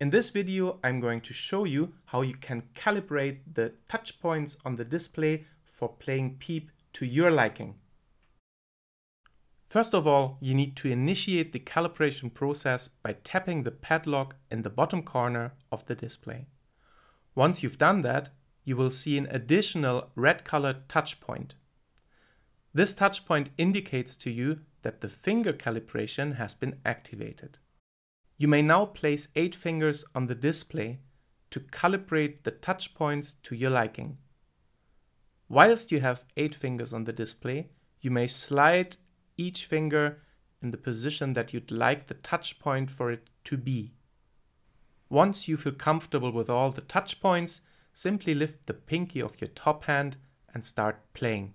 In this video, I'm going to show you how you can calibrate the touch points on the display for playing Peep to your liking. First of all, you need to initiate the calibration process by tapping the padlock in the bottom corner of the display. Once you've done that, you will see an additional red colored touch point. This touch point indicates to you that the finger calibration has been activated. You may now place 8 fingers on the display to calibrate the touch points to your liking. Whilst you have 8 fingers on the display, you may slide each finger in the position that you'd like the touch point for it to be. Once you feel comfortable with all the touch points, simply lift the pinky of your top hand and start playing.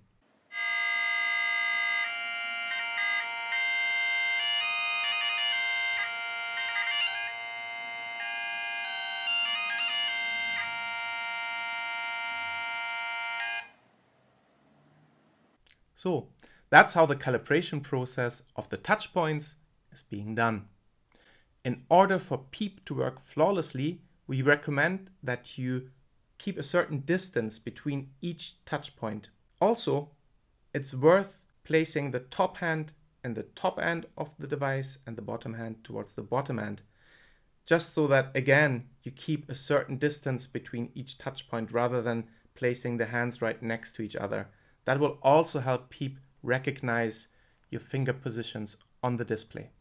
So that's how the calibration process of the touch points is being done. In order for PEEP to work flawlessly, we recommend that you keep a certain distance between each touch point. Also, it's worth placing the top hand and the top end of the device and the bottom hand towards the bottom end, just so that again, you keep a certain distance between each touch point rather than placing the hands right next to each other. That will also help Peep recognize your finger positions on the display.